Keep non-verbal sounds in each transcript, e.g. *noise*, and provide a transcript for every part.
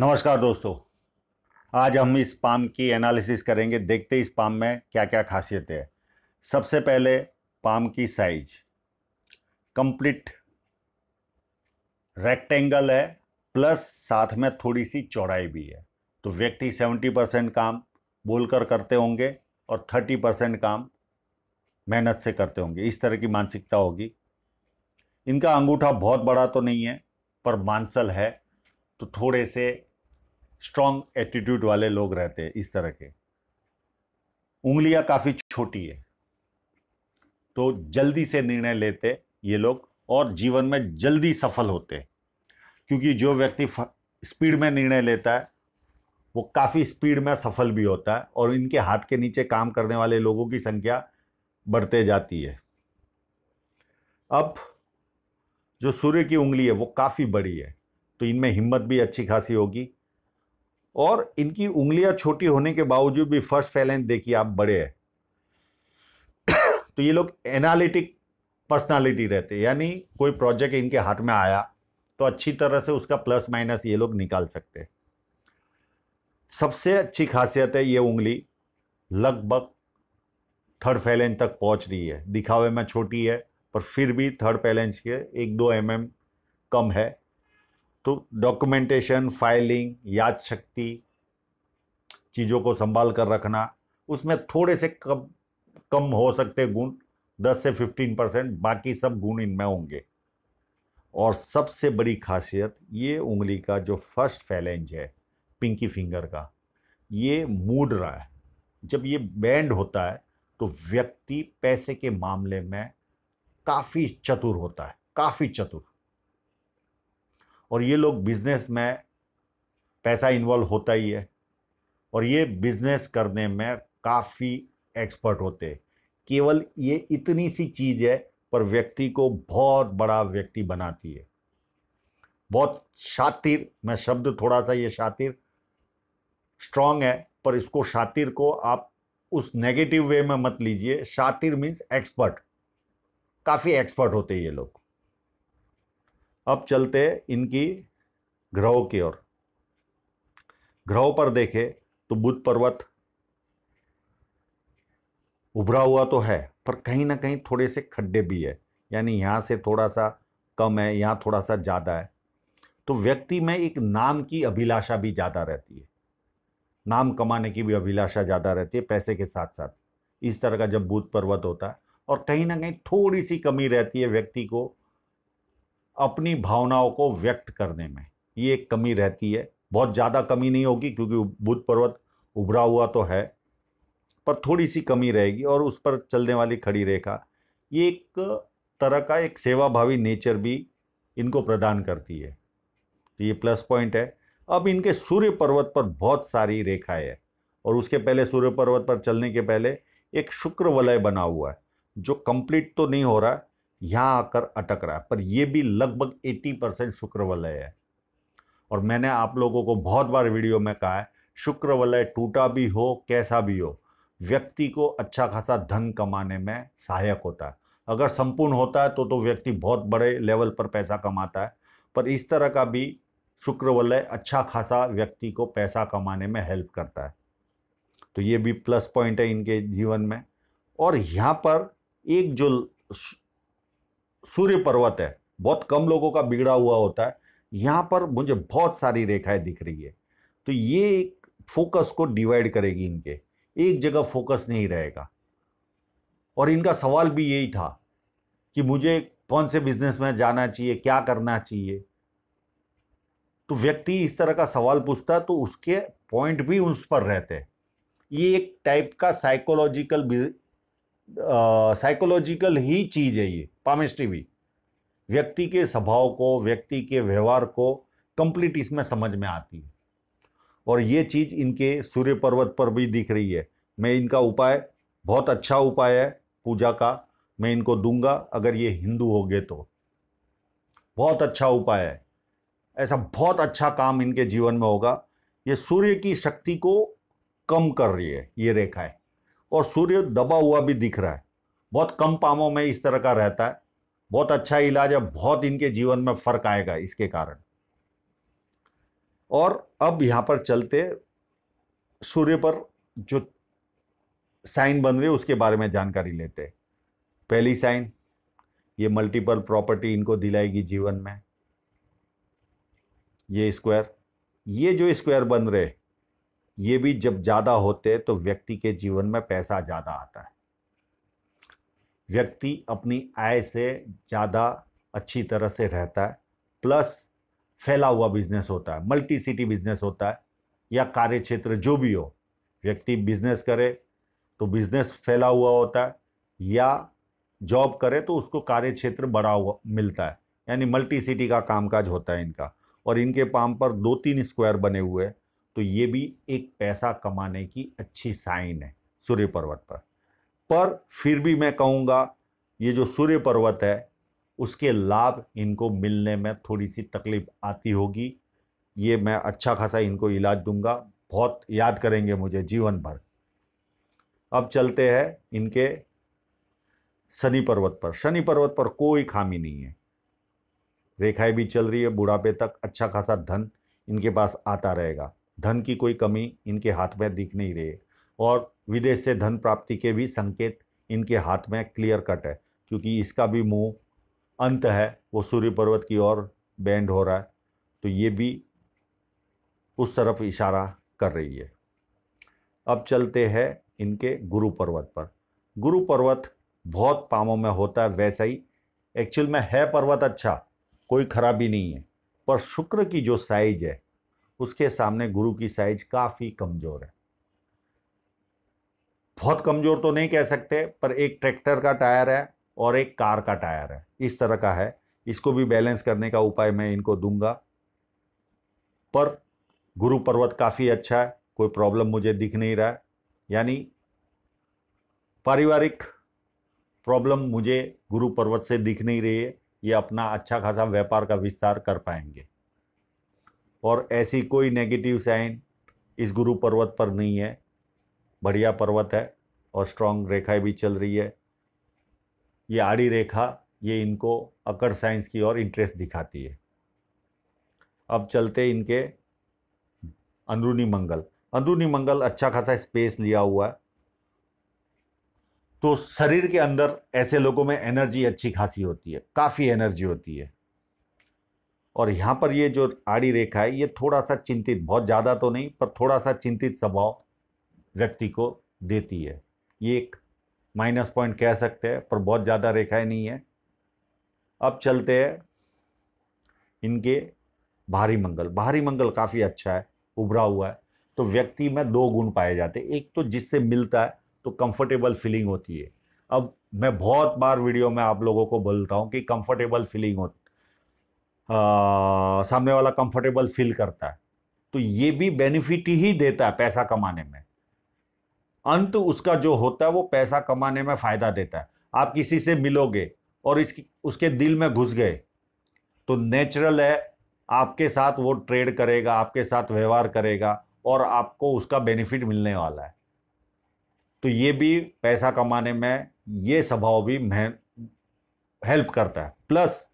नमस्कार दोस्तों आज हम इस पाम की एनालिसिस करेंगे देखते इस पाम में क्या क्या खासियत है सबसे पहले पाम की साइज कंप्लीट रेक्टेंगल है प्लस साथ में थोड़ी सी चौड़ाई भी है तो व्यक्ति सेवेंटी परसेंट काम बोलकर करते होंगे और थर्टी परसेंट काम मेहनत से करते होंगे इस तरह की मानसिकता होगी इनका अंगूठा बहुत बड़ा तो नहीं है पर मांसल है तो थोड़े से स्ट्रांग एटीट्यूड वाले लोग रहते हैं इस तरह के उंगलियां काफ़ी छोटी है तो जल्दी से निर्णय लेते ये लोग और जीवन में जल्दी सफल होते क्योंकि जो व्यक्ति स्पीड में निर्णय लेता है वो काफ़ी स्पीड में सफल भी होता है और इनके हाथ के नीचे काम करने वाले लोगों की संख्या बढ़ते जाती है अब जो सूर्य की उंगली है वो काफ़ी बड़ी है तो इनमें हिम्मत भी अच्छी खासी होगी और इनकी उंगलियां छोटी होने के बावजूद भी फर्स्ट फैलेंस देखिए आप बड़े हैं *coughs* तो ये लोग एनालिटिक पर्सनालिटी रहते हैं यानी कोई प्रोजेक्ट इनके हाथ में आया तो अच्छी तरह से उसका प्लस माइनस ये लोग निकाल सकते हैं सबसे अच्छी खासियत है ये उंगली लगभग थर्ड फैलेंज तक पहुंच रही है दिखावे में छोटी है पर फिर भी थर्ड फैलेंज के एक दो एम mm कम है तो डॉक्यूमेंटेशन फाइलिंग याद शक्ति चीज़ों को संभाल कर रखना उसमें थोड़े से कम कम हो सकते गुण 10 से 15 परसेंट बाकी सब गुण इनमें होंगे और सबसे बड़ी खासियत ये उंगली का जो फर्स्ट फैलेंज है पिंकी फिंगर का ये मूड रहा है जब ये बैंड होता है तो व्यक्ति पैसे के मामले में काफ़ी चतुर होता है काफ़ी चतुर और ये लोग बिज़नेस में पैसा इन्वॉल्व होता ही है और ये बिज़नेस करने में काफ़ी एक्सपर्ट होते केवल ये इतनी सी चीज़ है पर व्यक्ति को बहुत बड़ा व्यक्ति बनाती है बहुत शातिर मैं शब्द थोड़ा सा ये शातिर स्ट्रांग है पर इसको शातिर को आप उस नेगेटिव वे में मत लीजिए शातिर मीन्स एक्सपर्ट काफ़ी एक्सपर्ट होते हैं ये लोग अब चलते इनकी ग्रहों की ओर ग्रहों पर देखें तो बुध पर्वत उभरा हुआ तो है पर कहीं ना कहीं थोड़े से खड्डे भी है यानी यहाँ से थोड़ा सा कम है यहाँ थोड़ा सा ज़्यादा है तो व्यक्ति में एक नाम की अभिलाषा भी ज़्यादा रहती है नाम कमाने की भी अभिलाषा ज़्यादा रहती है पैसे के साथ साथ इस तरह का जब बुध पर्वत होता है और कहीं ना कहीं थोड़ी सी कमी रहती है व्यक्ति को अपनी भावनाओं को व्यक्त करने में ये एक कमी रहती है बहुत ज़्यादा कमी नहीं होगी क्योंकि बुद्ध पर्वत उभरा हुआ तो है पर थोड़ी सी कमी रहेगी और उस पर चलने वाली खड़ी रेखा ये एक तरह का एक सेवाभावी नेचर भी इनको प्रदान करती है तो ये प्लस पॉइंट है अब इनके सूर्य पर्वत पर बहुत सारी रेखाएं है और उसके पहले सूर्य पर्वत पर चलने के पहले एक शुक्र वलय बना हुआ है जो कंप्लीट तो नहीं हो रहा यहाँ आकर अटक रहा है पर यह भी लगभग 80 परसेंट शुक्र वलय है और मैंने आप लोगों को बहुत बार वीडियो में कहा है शुक्र वलय टूटा भी हो कैसा भी हो व्यक्ति को अच्छा खासा धन कमाने में सहायक होता है अगर संपूर्ण होता है तो तो व्यक्ति बहुत बड़े लेवल पर पैसा कमाता है पर इस तरह का भी शुक्र वलय अच्छा खासा व्यक्ति को पैसा कमाने में हेल्प करता है तो ये भी प्लस पॉइंट है इनके जीवन में और यहाँ पर एक जो सूर्य पर्वत है बहुत कम लोगों का बिगड़ा हुआ होता है यहाँ पर मुझे बहुत सारी रेखाएं दिख रही है तो ये एक फोकस को डिवाइड करेगी इनके एक जगह फोकस नहीं रहेगा और इनका सवाल भी यही था कि मुझे कौन से बिजनेस में जाना चाहिए क्या करना चाहिए तो व्यक्ति इस तरह का सवाल पूछता तो उसके पॉइंट भी उस पर रहते ये एक टाइप का साइकोलॉजिकल साइकोलॉजिकल ही चीज़ है ये पामिस्ट्री भी व्यक्ति के स्वभाव को व्यक्ति के व्यवहार को कंप्लीट इसमें समझ में आती है और ये चीज़ इनके सूर्य पर्वत पर भी दिख रही है मैं इनका उपाय बहुत अच्छा उपाय है पूजा का मैं इनको दूंगा अगर ये हिंदू हो गए तो बहुत अच्छा उपाय है ऐसा बहुत अच्छा काम इनके जीवन में होगा ये सूर्य की शक्ति को कम कर रही है ये रेखाएं और सूर्य दबा हुआ भी दिख रहा है बहुत कम पामों में इस तरह का रहता है बहुत अच्छा इलाज है बहुत इनके जीवन में फर्क आएगा इसके कारण और अब यहाँ पर चलते सूर्य पर जो साइन बन रही है उसके बारे में जानकारी लेते हैं पहली साइन ये मल्टीपल प्रॉपर्टी इनको दिलाएगी जीवन में ये स्क्वायर ये जो स्क्वायर बन रहे ये भी जब ज़्यादा होते हैं तो व्यक्ति के जीवन में पैसा ज़्यादा आता है व्यक्ति अपनी आय से ज़्यादा अच्छी तरह से रहता है प्लस फैला हुआ बिजनेस होता है मल्टी सिटी बिजनेस होता है या कार्य क्षेत्र जो भी हो व्यक्ति बिजनेस करे तो बिजनेस फैला हुआ होता है या जॉब करे तो उसको कार्य क्षेत्र बड़ा हुआ मिलता है यानी मल्टी सिटी का कामकाज होता है इनका और इनके पाम पर दो तीन स्क्वायर बने हुए हैं तो ये भी एक पैसा कमाने की अच्छी साइन है सूर्य पर्वत पर पर फिर भी मैं कहूँगा ये जो सूर्य पर्वत है उसके लाभ इनको मिलने में थोड़ी सी तकलीफ आती होगी ये मैं अच्छा खासा इनको इलाज दूंगा बहुत याद करेंगे मुझे जीवन भर अब चलते हैं इनके शनि पर्वत पर शनि पर्वत पर कोई खामी नहीं है रेखाएं भी चल रही है बुढ़ापे तक अच्छा खासा धन इनके पास आता रहेगा धन की कोई कमी इनके हाथ में दिख नहीं रही है और विदेश से धन प्राप्ति के भी संकेत इनके हाथ में क्लियर कट है क्योंकि इसका भी मुंह अंत है वो सूर्य पर्वत की ओर बैंड हो रहा है तो ये भी उस तरफ इशारा कर रही है अब चलते हैं इनके गुरु पर्वत पर गुरु पर्वत बहुत पामों में होता है वैसा ही एक्चुअल में है पर्वत अच्छा कोई खराबी नहीं है पर शुक्र की जो साइज है उसके सामने गुरु की साइज काफ़ी कमज़ोर है बहुत कमज़ोर तो नहीं कह सकते पर एक ट्रैक्टर का टायर है और एक कार का टायर है इस तरह का है इसको भी बैलेंस करने का उपाय मैं इनको दूंगा पर गुरु पर्वत काफ़ी अच्छा है कोई प्रॉब्लम मुझे दिख नहीं रहा है यानी पारिवारिक प्रॉब्लम मुझे गुरु पर्वत से दिख नहीं रही है ये अपना अच्छा खासा व्यापार का विस्तार कर पाएंगे और ऐसी कोई नेगेटिव साइन इस गुरु पर्वत पर नहीं है बढ़िया पर्वत है और स्ट्रॉन्ग रेखाएं भी चल रही है ये आड़ी रेखा ये इनको अकड़ साइंस की ओर इंटरेस्ट दिखाती है अब चलते इनके अंदरूनी मंगल अंदरूनी मंगल अच्छा खासा स्पेस लिया हुआ है तो शरीर के अंदर ऐसे लोगों में एनर्जी अच्छी खासी होती है काफ़ी एनर्जी होती है और यहाँ पर ये जो आड़ी रेखा है ये थोड़ा सा चिंतित बहुत ज़्यादा तो नहीं पर थोड़ा सा चिंतित स्वभाव व्यक्ति को देती है ये एक माइनस पॉइंट कह सकते हैं पर बहुत ज़्यादा रेखाएं नहीं है अब चलते हैं इनके बाहरी मंगल बाहरी मंगल काफ़ी अच्छा है उभरा हुआ है तो व्यक्ति में दो गुण पाए जाते हैं एक तो जिससे मिलता है तो कंफर्टेबल फीलिंग होती है अब मैं बहुत बार वीडियो में आप लोगों को बोलता हूँ कि कंफर्टेबल फीलिंग होती है आ, सामने वाला कंफर्टेबल फील करता है तो ये भी बेनिफिट ही देता है पैसा कमाने में अंत उसका जो होता है वो पैसा कमाने में फ़ायदा देता है आप किसी से मिलोगे और इसकी उसके दिल में घुस गए तो नेचुरल है आपके साथ वो ट्रेड करेगा आपके साथ व्यवहार करेगा और आपको उसका बेनिफिट मिलने वाला है तो ये भी पैसा कमाने में ये स्वभाव भी हेल्प करता है प्लस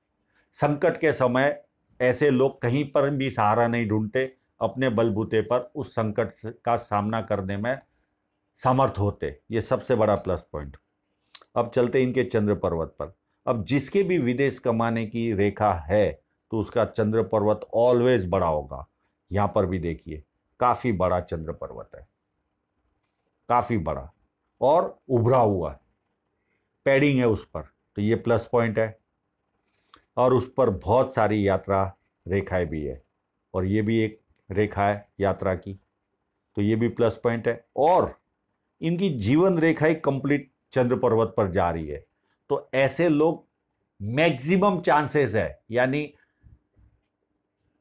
संकट के समय ऐसे लोग कहीं पर भी सहारा नहीं ढूंढते अपने बलबूते पर उस संकट का सामना करने में समर्थ होते ये सबसे बड़ा प्लस पॉइंट अब चलते इनके चंद्र पर्वत पर अब जिसके भी विदेश कमाने की रेखा है तो उसका चंद्र पर्वत ऑलवेज बड़ा होगा यहाँ पर भी देखिए काफ़ी बड़ा चंद्र पर्वत है काफ़ी बड़ा और उभरा हुआ है पैडिंग है उस पर तो ये प्लस पॉइंट है और उस पर बहुत सारी यात्रा रेखाएं भी है और ये भी एक रेखा है यात्रा की तो ये भी प्लस पॉइंट है और इनकी जीवन रेखाएं कंप्लीट चंद्र पर्वत पर जा रही है तो ऐसे लोग मैक्सिमम चांसेस है यानी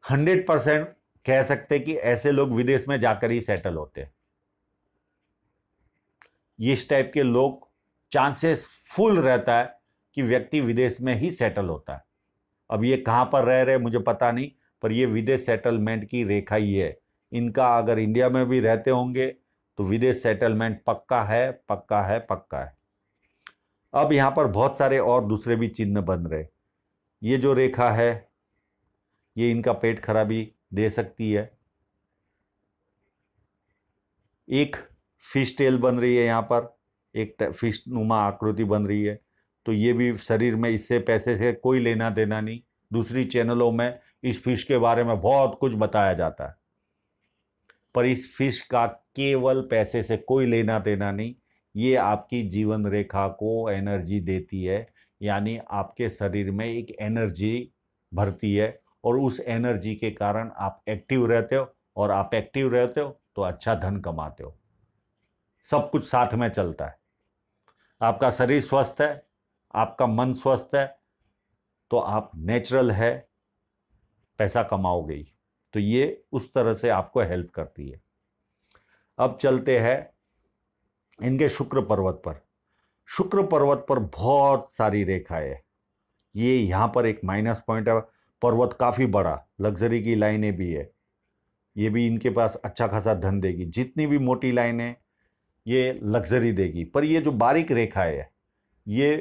हंड्रेड परसेंट कह सकते कि ऐसे लोग विदेश में जाकर ही सेटल होते हैं इस टाइप के लोग चांसेस फुल रहता है कि व्यक्ति विदेश में ही सेटल होता है अब ये कहाँ पर रह रहे मुझे पता नहीं पर ये विदेश सेटलमेंट की रेखा ही है इनका अगर इंडिया में भी रहते होंगे तो विदेश सेटलमेंट पक्का है पक्का है पक्का है अब यहाँ पर बहुत सारे और दूसरे भी चिन्ह बन रहे ये जो रेखा है ये इनका पेट खराबी दे सकती है एक फिश टेल बन रही है यहाँ पर एक फिश नुमा आकृति बन रही है तो ये भी शरीर में इससे पैसे से कोई लेना देना नहीं दूसरी चैनलों में इस फिश के बारे में बहुत कुछ बताया जाता है पर इस फिश का केवल पैसे से कोई लेना देना नहीं ये आपकी जीवन रेखा को एनर्जी देती है यानी आपके शरीर में एक एनर्जी भरती है और उस एनर्जी के कारण आप एक्टिव रहते हो और आप एक्टिव रहते हो तो अच्छा धन कमाते हो सब कुछ साथ में चलता है आपका शरीर स्वस्थ है आपका मन स्वस्थ है तो आप नेचुरल है पैसा कमाओगे ही तो ये उस तरह से आपको हेल्प करती है अब चलते हैं इनके शुक्र पर्वत पर शुक्र पर्वत पर बहुत सारी रेखाएं है ये यहाँ पर एक माइनस पॉइंट है पर्वत काफ़ी बड़ा लग्जरी की लाइनें भी है ये भी इनके पास अच्छा खासा धन देगी जितनी भी मोटी लाइनें ये लग्जरी देगी पर ये जो बारीक रेखाएं है ये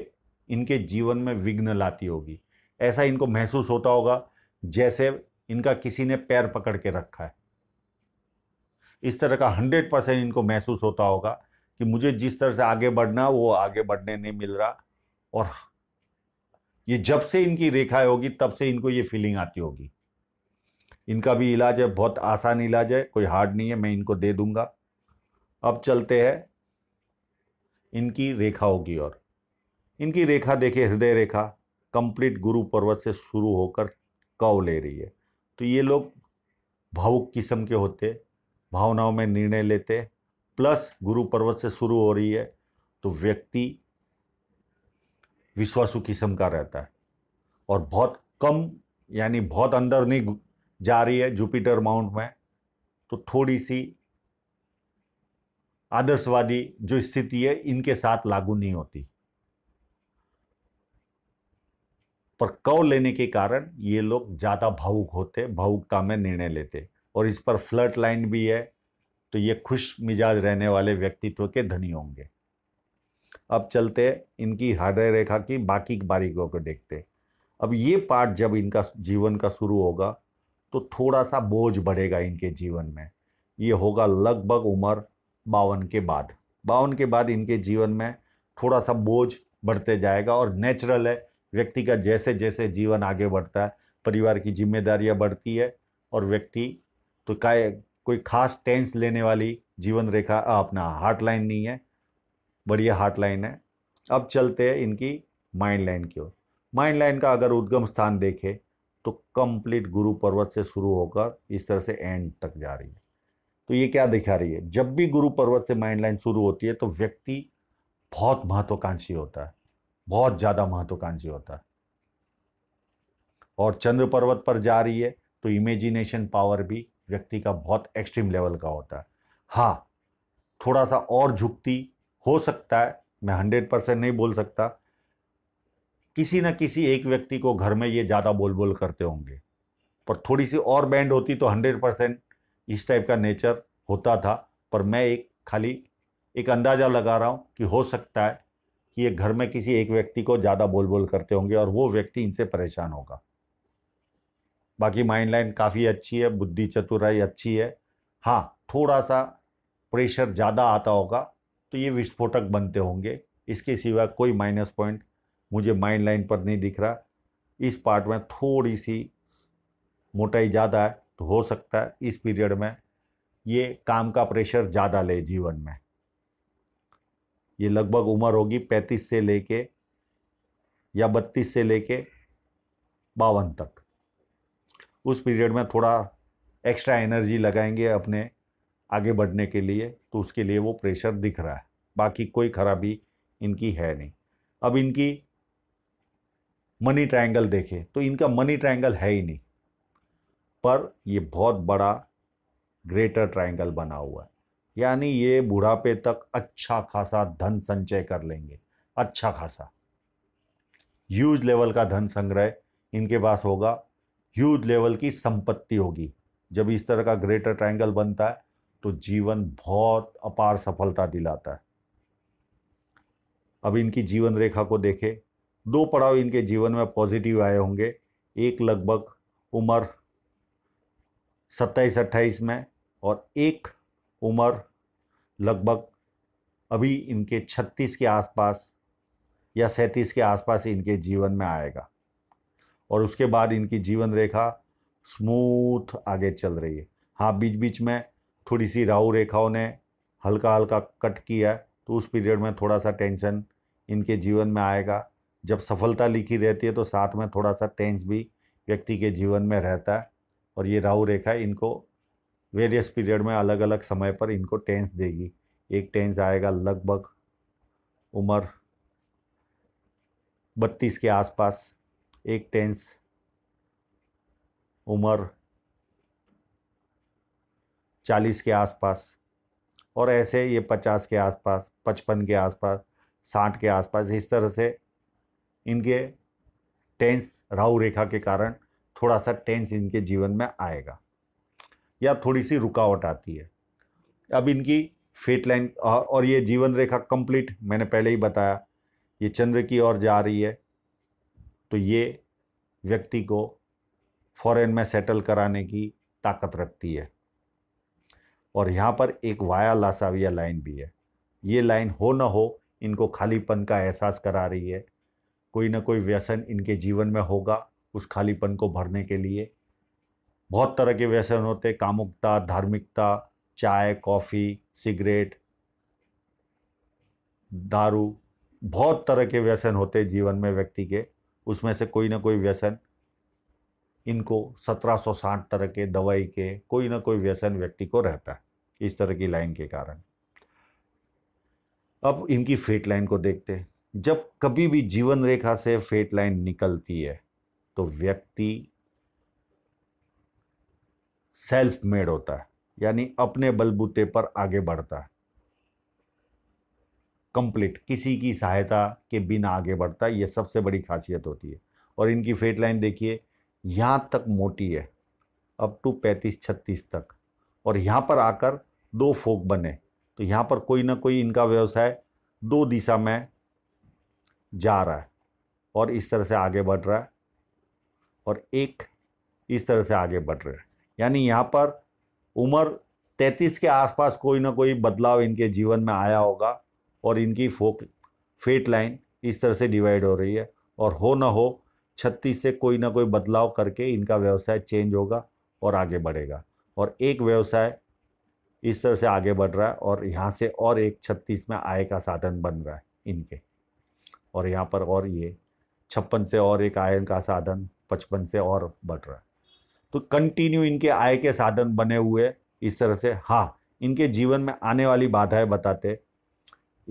इनके जीवन में विघ्न लाती होगी ऐसा इनको महसूस होता होगा जैसे इनका किसी ने पैर पकड़ के रखा है इस तरह का हंड्रेड परसेंट इनको महसूस होता होगा कि मुझे जिस तरह से आगे बढ़ना वो आगे बढ़ने नहीं मिल रहा और ये जब से इनकी रेखाएं होगी तब से इनको ये फीलिंग आती होगी इनका भी इलाज है बहुत आसान इलाज है कोई हार्ड नहीं है मैं इनको दे दूंगा अब चलते हैं इनकी रेखा होगी और इनकी रेखा देखिए हृदय रेखा कंप्लीट गुरु पर्वत से शुरू होकर कव ले रही है तो ये लोग भावुक किस्म के होते भावनाओं में निर्णय लेते प्लस गुरु पर्वत से शुरू हो रही है तो व्यक्ति विश्वासु किस्म का रहता है और बहुत कम यानी बहुत अंदर नहीं जा रही है जुपिटर माउंट में तो थोड़ी सी आदर्शवादी जो स्थिति है इनके साथ लागू नहीं होती पर कौ लेने के कारण ये लोग ज़्यादा भावुक होते भावुकता में निर्णय लेते और इस पर फ्लर्ट लाइन भी है तो ये खुश मिजाज रहने वाले व्यक्तित्व के धनी होंगे अब चलते इनकी हृदय रेखा की बाकी बारीकियों को देखते अब ये पार्ट जब इनका जीवन का शुरू होगा तो थोड़ा सा बोझ बढ़ेगा इनके जीवन में ये होगा लगभग उम्र बावन के बाद बावन के बाद इनके जीवन में थोड़ा सा बोझ बढ़ते जाएगा और नेचुरल है व्यक्ति का जैसे जैसे जीवन आगे बढ़ता है परिवार की जिम्मेदारियां बढ़ती है और व्यक्ति तो का कोई खास टेंस लेने वाली जीवन रेखा अपना हार्ट लाइन नहीं है बढ़िया हार्ट लाइन है अब चलते हैं इनकी माइंड लाइन की ओर माइंड लाइन का अगर उद्गम स्थान देखें तो कंप्लीट गुरु पर्वत से शुरू होकर इस तरह से एंड तक जा रही है तो ये क्या दिखा रही है जब भी गुरु पर्वत से माइंड लाइन शुरू होती है तो व्यक्ति बहुत महत्वाकांक्षी होता है बहुत ज़्यादा महत्वाकांक्षी होता है और चंद्र पर्वत पर जा रही है तो इमेजिनेशन पावर भी व्यक्ति का बहुत एक्सट्रीम लेवल का होता है हाँ थोड़ा सा और झुकती हो सकता है मैं हंड्रेड परसेंट नहीं बोल सकता किसी न किसी एक व्यक्ति को घर में ये ज़्यादा बोल बोल करते होंगे पर थोड़ी सी और बैंड होती तो हंड्रेड परसेंट इस टाइप का नेचर होता था पर मैं एक खाली एक अंदाज़ा लगा रहा हूँ कि हो सकता है कि ये घर में किसी एक व्यक्ति को ज़्यादा बोल बोल करते होंगे और वो व्यक्ति इनसे परेशान होगा बाकी माइंड लाइन काफ़ी अच्छी है बुद्धि चतुराई अच्छी है हाँ थोड़ा सा प्रेशर ज़्यादा आता होगा तो ये विस्फोटक बनते होंगे इसके सिवा कोई माइनस पॉइंट मुझे माइंड लाइन पर नहीं दिख रहा इस पार्ट में थोड़ी सी मोटाई ज़्यादा है तो हो सकता है इस पीरियड में ये काम का प्रेशर ज़्यादा ले जीवन में ये लगभग उम्र होगी पैंतीस से लेके या बत्तीस से लेके बावन तक उस पीरियड में थोड़ा एक्स्ट्रा एनर्जी लगाएंगे अपने आगे बढ़ने के लिए तो उसके लिए वो प्रेशर दिख रहा है बाकी कोई खराबी इनकी है नहीं अब इनकी मनी ट्रायंगल देखें तो इनका मनी ट्रायंगल है ही नहीं पर ये बहुत बड़ा ग्रेटर ट्रायंगल बना हुआ है यानी ये बुढ़ापे तक अच्छा खासा धन संचय कर लेंगे अच्छा खासा ह्यूज लेवल का धन संग्रह इनके पास होगा ह्यूज लेवल की संपत्ति होगी जब इस तरह का ग्रेटर ट्रायंगल बनता है तो जीवन बहुत अपार सफलता दिलाता है अब इनकी जीवन रेखा को देखें दो पड़ाव इनके जीवन में पॉजिटिव आए होंगे एक लगभग उम्र सत्ताईस अट्ठाईस में और एक उम्र लगभग अभी इनके 36 के आसपास या 37 के आसपास इनके जीवन में आएगा और उसके बाद इनकी जीवन रेखा स्मूथ आगे चल रही है हाँ बीच बीच में थोड़ी सी राहु रेखाओं ने हल्का हल्का कट किया है तो उस पीरियड में थोड़ा सा टेंशन इनके जीवन में आएगा जब सफलता लिखी रहती है तो साथ में थोड़ा सा टेंस भी व्यक्ति के जीवन में रहता है और ये राहु रेखा इनको वेरियस पीरियड में अलग अलग समय पर इनको टेंस देगी एक टेंस आएगा लगभग उम्र बत्तीस के आसपास एक टेंस उम्र चालीस के आसपास और ऐसे ये पचास के आसपास पचपन के आसपास साठ के आसपास इस तरह से इनके टेंस राहु रेखा के कारण थोड़ा सा टेंस इनके जीवन में आएगा या थोड़ी सी रुकावट आती है अब इनकी फेट लाइन और ये जीवन रेखा कंप्लीट मैंने पहले ही बताया ये चंद्र की ओर जा रही है तो ये व्यक्ति को फॉरेन में सेटल कराने की ताकत रखती है और यहाँ पर एक वाया लासाविया लाइन भी है ये लाइन हो ना हो इनको खालीपन का एहसास करा रही है कोई ना कोई व्यसन इनके जीवन में होगा उस खालीपन को भरने के लिए बहुत तरह के व्यसन होते कामुकता धार्मिकता चाय कॉफ़ी सिगरेट दारू बहुत तरह के व्यसन होते जीवन में व्यक्ति के उसमें से कोई ना कोई व्यसन इनको 1760 तरह के दवाई के कोई ना कोई व्यसन व्यक्ति को रहता है इस तरह की लाइन के कारण अब इनकी फेट लाइन को देखते हैं जब कभी भी जीवन रेखा से फेट लाइन निकलती है तो व्यक्ति सेल्फ मेड होता है यानी अपने बलबूते पर आगे बढ़ता है कंप्लीट किसी की सहायता के बिना आगे बढ़ता है ये सबसे बड़ी खासियत होती है और इनकी फेट लाइन देखिए यहाँ तक मोटी है अप टू पैंतीस छत्तीस तक और यहाँ पर आकर दो फोक बने तो यहाँ पर कोई ना कोई इनका व्यवसाय दो दिशा में जा रहा है और इस तरह से आगे बढ़ रहा है और एक इस तरह से आगे बढ़ रहा है यानी यहाँ पर उम्र 33 के आसपास कोई ना कोई बदलाव इनके जीवन में आया होगा और इनकी फोक फेट लाइन इस तरह से डिवाइड हो रही है और हो ना हो छत्तीस से कोई ना कोई बदलाव करके इनका व्यवसाय चेंज होगा और आगे बढ़ेगा और एक व्यवसाय इस तरह से आगे बढ़ रहा है और यहाँ से और एक छत्तीस में आय का साधन बन रहा है इनके और यहाँ पर और ये छप्पन से और एक आयन का साधन पचपन से और बढ़ रहा है तो कंटिन्यू इनके आय के साधन बने हुए इस तरह से हाँ इनके जीवन में आने वाली बाधाएं बताते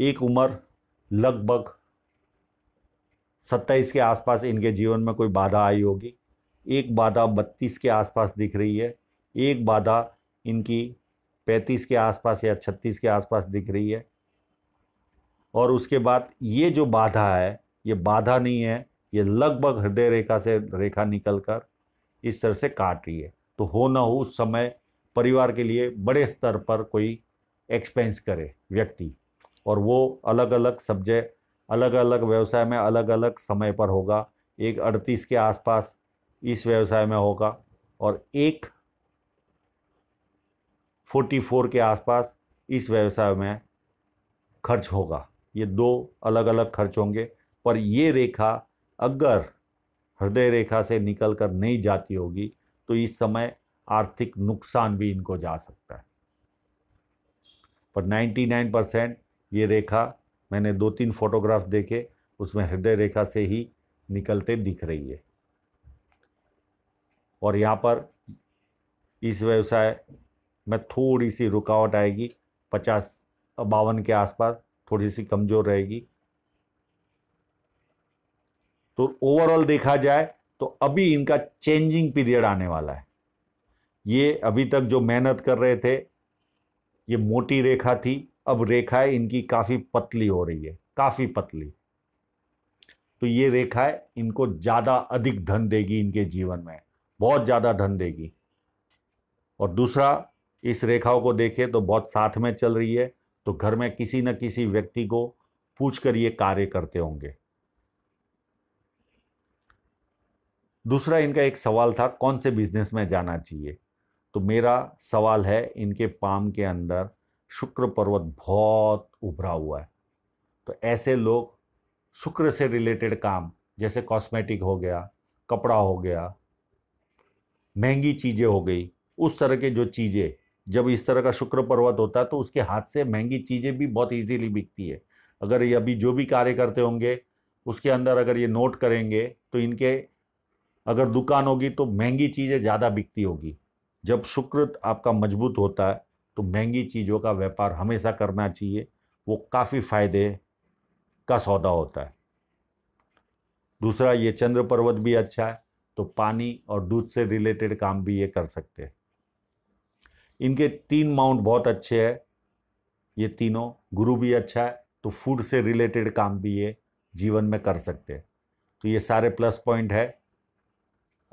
एक उम्र लगभग सत्ताईस के आसपास इनके जीवन में कोई बाधा आई होगी एक बाधा बत्तीस के आसपास दिख रही है एक बाधा इनकी पैंतीस के आसपास या छत्तीस के आसपास दिख रही है और उसके बाद ये जो बाधा है ये बाधा नहीं है ये लगभग हृदय रेखा से रेखा निकल कर इस तरह से काट रही है तो हो ना हो उस समय परिवार के लिए बड़े स्तर पर कोई एक्सपेंस करे व्यक्ति और वो अलग अलग सब्जेक्ट अलग अलग व्यवसाय में अलग अलग समय पर होगा एक अड़तीस के आसपास इस व्यवसाय में होगा और एक फोर्टी फोर के आसपास इस व्यवसाय में खर्च होगा ये दो अलग अलग खर्च होंगे पर ये रेखा अगर हृदय रेखा से निकल कर नहीं जाती होगी तो इस समय आर्थिक नुकसान भी इनको जा सकता है पर 99 परसेंट ये रेखा मैंने दो तीन फोटोग्राफ देखे उसमें हृदय रेखा से ही निकलते दिख रही है और यहाँ पर इस व्यवसाय में थोड़ी सी रुकावट आएगी पचास बावन के आसपास थोड़ी सी कमज़ोर रहेगी तो ओवरऑल देखा जाए तो अभी इनका चेंजिंग पीरियड आने वाला है ये अभी तक जो मेहनत कर रहे थे ये मोटी रेखा थी अब रेखाएं इनकी काफ़ी पतली हो रही है काफ़ी पतली तो ये रेखाएं इनको ज़्यादा अधिक धन देगी इनके जीवन में बहुत ज़्यादा धन देगी और दूसरा इस रेखाओं को देखें तो बहुत साथ में चल रही है तो घर में किसी न किसी व्यक्ति को पूछ कर ये कार्य करते होंगे दूसरा इनका एक सवाल था कौन से बिजनेस में जाना चाहिए तो मेरा सवाल है इनके पाम के अंदर शुक्र पर्वत बहुत उभरा हुआ है तो ऐसे लोग शुक्र से रिलेटेड काम जैसे कॉस्मेटिक हो गया कपड़ा हो गया महंगी चीज़ें हो गई उस तरह के जो चीज़ें जब इस तरह का शुक्र पर्वत होता है तो उसके हाथ से महंगी चीज़ें भी बहुत इजीली बिकती है अगर ये अभी जो भी कार्य करते होंगे उसके अंदर अगर ये नोट करेंगे तो इनके अगर दुकान होगी तो महंगी चीज़ें ज़्यादा बिकती होगी जब शुक्र आपका मजबूत होता है तो महंगी चीज़ों का व्यापार हमेशा करना चाहिए वो काफ़ी फायदे का सौदा होता है दूसरा ये चंद्र पर्वत भी अच्छा है तो पानी और दूध से रिलेटेड काम भी ये कर सकते हैं इनके तीन माउंट बहुत अच्छे हैं ये तीनों गुरु भी अच्छा है तो फूड से रिलेटेड काम भी ये जीवन में कर सकते हैं तो ये सारे प्लस पॉइंट है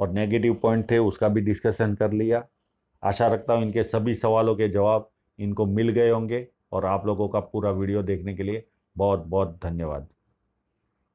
और नेगेटिव पॉइंट थे उसका भी डिस्कशन कर लिया आशा रखता हूँ इनके सभी सवालों के जवाब इनको मिल गए होंगे और आप लोगों का पूरा वीडियो देखने के लिए बहुत बहुत धन्यवाद